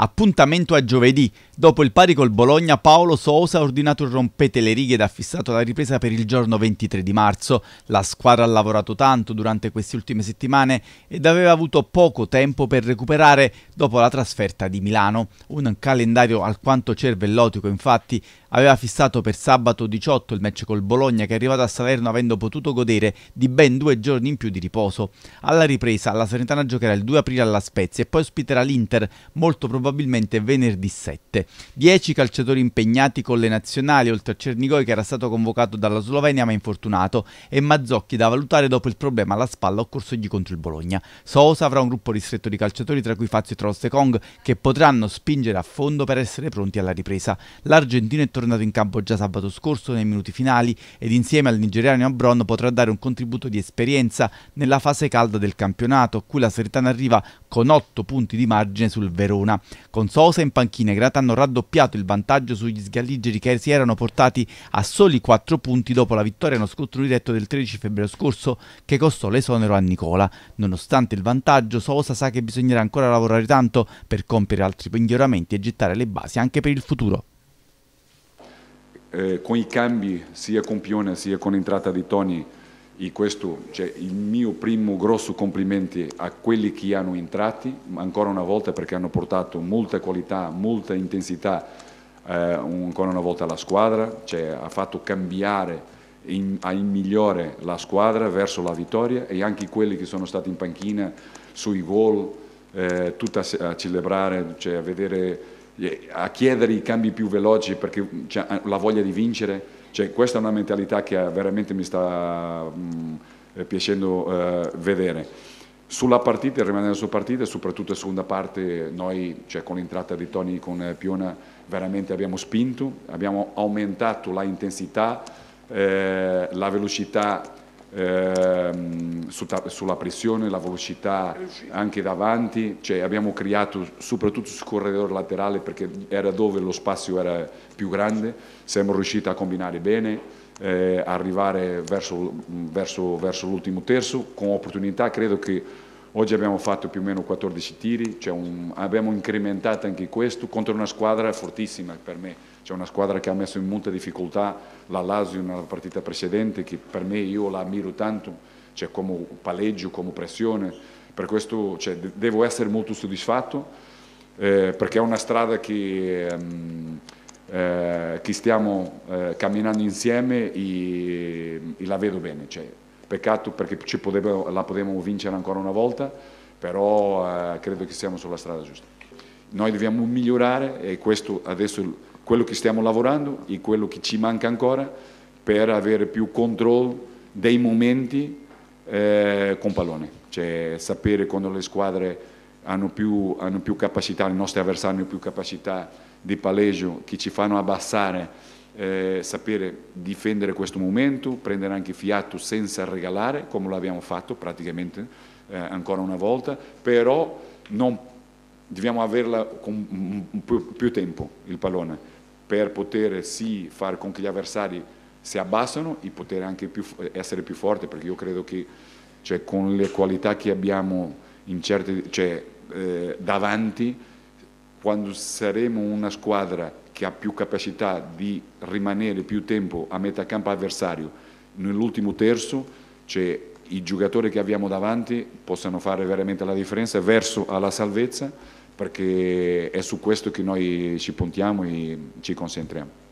Appuntamento a giovedì. Dopo il pari col Bologna, Paolo Sousa ha ordinato il rompete le righe ed ha fissato la ripresa per il giorno 23 di marzo. La squadra ha lavorato tanto durante queste ultime settimane ed aveva avuto poco tempo per recuperare dopo la trasferta di Milano. Un calendario alquanto cervellotico, infatti, aveva fissato per sabato 18 il match col Bologna che è arrivato a Salerno avendo potuto godere di ben due giorni in più di riposo. Alla ripresa la Salernitana giocherà il 2 aprile alla Spezia e poi ospiterà l'Inter molto probabilmente venerdì 7. 10 calciatori impegnati con le nazionali oltre a Cernigoi che era stato convocato dalla Slovenia ma infortunato e Mazzocchi da valutare dopo il problema alla spalla occorsogli contro il Bologna. Sosa avrà un gruppo ristretto di calciatori tra cui Fazio e Troste Kong che potranno spingere a fondo per essere pronti alla ripresa. L'Argentina è tornato in campo già sabato scorso nei minuti finali ed insieme al nigeriano Abron potrà dare un contributo di esperienza nella fase calda del campionato, a cui la Seritana arriva con 8 punti di margine sul Verona. Con Sosa in panchina i Grata hanno raddoppiato il vantaggio sugli sgalligeri che si erano portati a soli 4 punti dopo la vittoria in scontro diretto del 13 febbraio scorso che costò l'esonero a Nicola. Nonostante il vantaggio, Sosa sa che bisognerà ancora lavorare tanto per compiere altri miglioramenti e gettare le basi anche per il futuro eh, con i cambi sia con Pione sia con l'entrata di Tony e questo cioè, il mio primo grosso complimento a quelli che hanno entrati ancora una volta perché hanno portato molta qualità, molta intensità eh, ancora una volta alla squadra, cioè, ha fatto cambiare in, a migliore la squadra verso la vittoria e anche quelli che sono stati in panchina sui gol, eh, tutta a celebrare, cioè a vedere eh, a chiedere i cambi più veloci perché cioè, la voglia di vincere, cioè, questa è una mentalità che eh, veramente mi sta mh, mm, eh, piacendo eh, vedere. Sulla partita, rimanendo su partita, soprattutto seconda parte, noi cioè, con l'entrata di Toni con Piona veramente abbiamo spinto, abbiamo aumentato la intensità, eh, la velocità ehm, su, sulla pressione, la velocità anche davanti, cioè abbiamo creato soprattutto sul corridore laterale perché era dove lo spazio era più grande, siamo riusciti a combinare bene, eh, arrivare verso, verso, verso l'ultimo terzo con opportunità, credo che Oggi abbiamo fatto più o meno 14 tiri, cioè un, abbiamo incrementato anche questo contro una squadra fortissima per me, cioè una squadra che ha messo in molta difficoltà la Lazio nella partita precedente, che per me io la ammiro tanto, cioè come palleggio, come pressione, per questo cioè, devo essere molto soddisfatto eh, perché è una strada che, ehm, eh, che stiamo eh, camminando insieme e, e, la vedo bene. Cioè, Peccato perché potevamo, la potevamo vincere ancora una volta, però eh, credo che siamo sulla strada giusta. Noi dobbiamo migliorare e questo adesso è quello che stiamo lavorando e quello che ci manca ancora per avere più controllo dei momenti eh, con pallone, cioè sapere quando le squadre hanno più, hanno più capacità, i nostri avversari hanno più capacità di palleggio che ci fanno abbassare eh, sapere difendere questo momento, prendere anche fiato senza regalare, come l'abbiamo fatto praticamente eh, ancora una volta, però non, dobbiamo averla con più, più tempo il pallone per poter sì fare con che gli avversari si abbassano e poter anche più, eh, essere più forti, perché io credo che cioè, con le qualità che abbiamo certi, cioè, eh, davanti, quando saremo una squadra che ha più capacità di rimanere più tempo a metà campo avversario nell'ultimo terzo, cioè i giocatori che abbiamo davanti possano fare veramente la differenza verso alla salvezza perché è su questo che noi ci puntiamo e ci concentriamo.